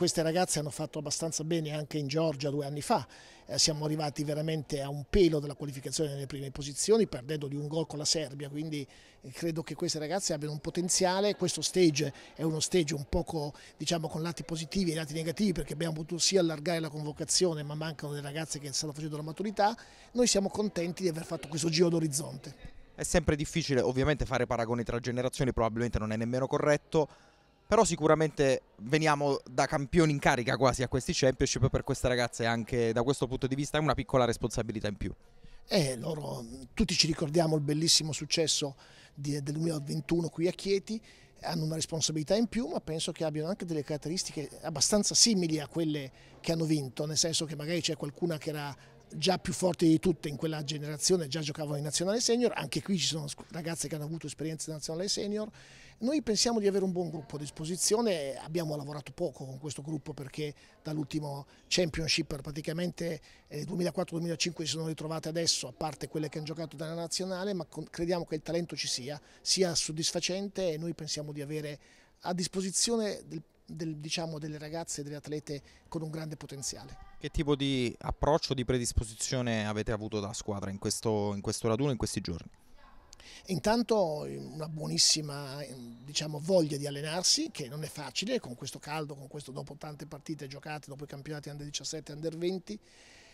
queste ragazze hanno fatto abbastanza bene anche in Georgia due anni fa, eh, siamo arrivati veramente a un pelo della qualificazione nelle prime posizioni perdendo di un gol con la Serbia, quindi eh, credo che queste ragazze abbiano un potenziale, questo stage è uno stage un poco diciamo, con lati positivi e lati negativi perché abbiamo potuto sì allargare la convocazione ma mancano le ragazze che stanno facendo la maturità, noi siamo contenti di aver fatto questo giro d'orizzonte. È sempre difficile ovviamente fare paragoni tra generazioni, probabilmente non è nemmeno corretto, però sicuramente veniamo da campioni in carica quasi a questi championship per queste ragazze anche da questo punto di vista è una piccola responsabilità in più. Eh, loro, tutti ci ricordiamo il bellissimo successo di, del 2021 qui a Chieti, hanno una responsabilità in più, ma penso che abbiano anche delle caratteristiche abbastanza simili a quelle che hanno vinto, nel senso che magari c'è qualcuna che era già più forte di tutte in quella generazione, già giocavano in nazionale senior, anche qui ci sono ragazze che hanno avuto esperienze in nazionale senior. Noi pensiamo di avere un buon gruppo a disposizione, abbiamo lavorato poco con questo gruppo perché dall'ultimo championship praticamente eh, 2004-2005 si sono ritrovate adesso, a parte quelle che hanno giocato dalla nazionale, ma crediamo che il talento ci sia, sia soddisfacente e noi pensiamo di avere a disposizione del del, diciamo, delle ragazze e delle atlete con un grande potenziale. Che tipo di approccio, di predisposizione avete avuto da squadra in questo, in questo raduno, in questi giorni? Intanto una buonissima diciamo, voglia di allenarsi, che non è facile con questo caldo, con questo dopo tante partite giocate, dopo i campionati under 17 e under 20,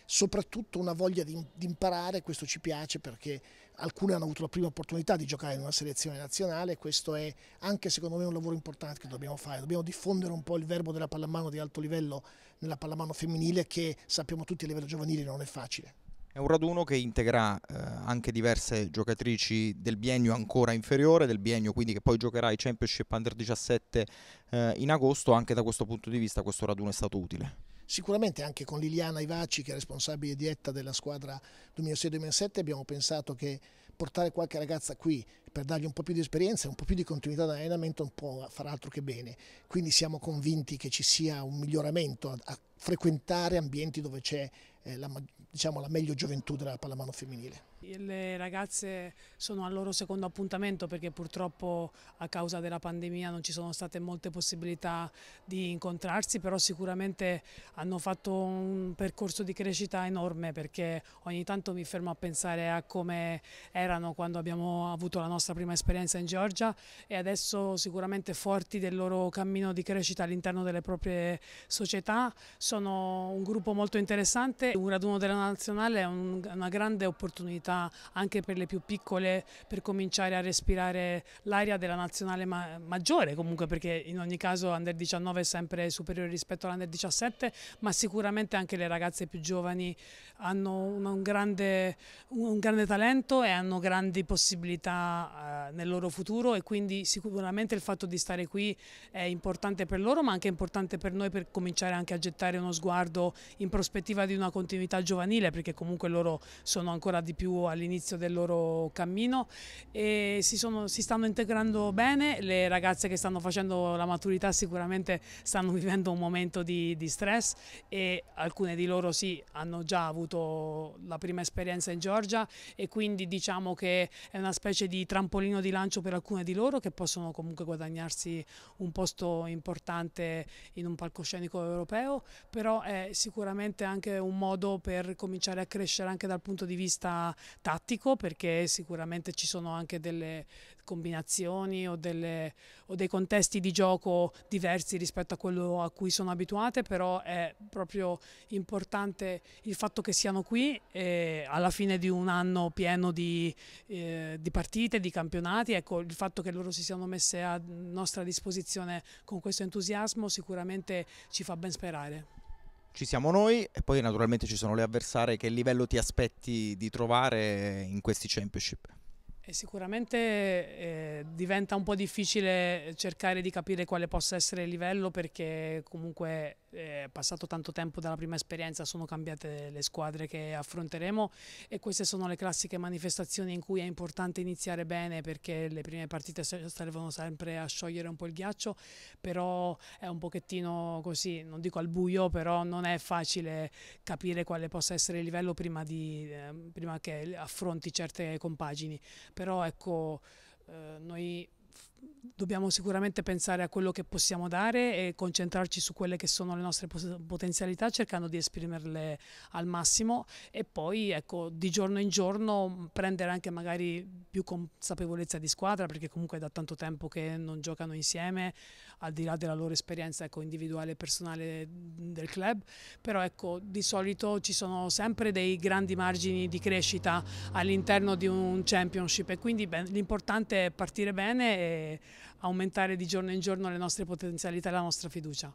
soprattutto una voglia di, di, imparare, questo ci piace perché alcune hanno avuto la prima opportunità di giocare in una selezione nazionale, questo è anche secondo me un lavoro importante che dobbiamo fare, dobbiamo diffondere un po' il verbo della pallamano di alto livello nella pallamano femminile che sappiamo tutti a livello giovanile non è facile. È un raduno che integra eh, anche diverse giocatrici del biennio ancora inferiore, del biennio quindi che poi giocherà i Championship Under 17 eh, in agosto, anche da questo punto di vista questo raduno è stato utile sicuramente anche con Liliana Ivaci che è responsabile dietta della squadra 2006-2007 abbiamo pensato che portare qualche ragazza qui per dargli un po' più di esperienza, e un po' più di continuità di allenamento non può far altro che bene. Quindi siamo convinti che ci sia un miglioramento a, a frequentare ambienti dove c'è eh, la, diciamo, la meglio gioventù della pallamano femminile. Le ragazze sono al loro secondo appuntamento perché purtroppo a causa della pandemia non ci sono state molte possibilità di incontrarsi, però sicuramente hanno fatto un percorso di crescita enorme perché ogni tanto mi fermo a pensare a come erano quando abbiamo avuto la nostra prima esperienza in Georgia e adesso sicuramente forti del loro cammino di crescita all'interno delle proprie società. Sono un gruppo molto interessante, un raduno della nazionale è una grande opportunità anche per le più piccole per cominciare a respirare l'aria della nazionale ma maggiore comunque perché in ogni caso under 19 è sempre superiore rispetto all'under 17 ma sicuramente anche le ragazze più giovani hanno un grande, un grande talento e hanno grandi possibilità eh, nel loro futuro e quindi sicuramente il fatto di stare qui è importante per loro ma anche importante per noi per cominciare anche a gettare uno sguardo in prospettiva di una continuità giovanile perché comunque loro sono ancora di più all'inizio del loro cammino e si, sono, si, stanno integrando bene, le ragazze che stanno facendo la maturità sicuramente stanno vivendo un momento di, di stress e alcune di loro sì hanno già avuto la prima esperienza in Georgia e quindi diciamo che è una specie di trampolino di lancio per alcune di loro che possono comunque guadagnarsi un posto importante in un palcoscenico europeo, però è sicuramente anche un modo per cominciare a crescere anche dal punto di vista tattico perché sicuramente ci sono anche delle combinazioni o, delle, o dei contesti di gioco diversi rispetto a quello a cui sono abituate, però è proprio importante il fatto che siano qui alla fine di un anno pieno di, eh, di partite, di campionati, ecco, il fatto che loro si siano messe a nostra disposizione con questo entusiasmo sicuramente ci fa ben sperare ci siamo noi e poi naturalmente ci sono le avversarie che livello ti aspetti di trovare in questi championship. E sicuramente eh, diventa un po' difficile cercare di capire quale possa essere il livello perché comunque è eh, passato tanto tempo dalla prima esperienza, sono cambiate le squadre che affronteremo e queste sono le classiche manifestazioni in cui è importante iniziare bene perché le prime partite servono sempre a sciogliere un po' il ghiaccio, però è un pochettino così, non dico al buio, però non è facile capire quale possa essere il livello prima, di, eh, prima che affronti certe compagini però ecco, eh, noi dobbiamo sicuramente pensare a quello che possiamo dare e concentrarci su quelle che sono le nostre potenzialità cercando di esprimerle al massimo e poi ecco, di giorno in giorno mm, prendere anche magari più consapevolezza di squadra perché comunque è da tanto tempo che non giocano insieme al di là della loro esperienza ecco, individuale e personale mm, del club però ecco, di solito ci sono sempre dei grandi margini di crescita all'interno di un championship e quindi l'importante è partire bene e aumentare di giorno in giorno le nostre potenzialità e la nostra fiducia.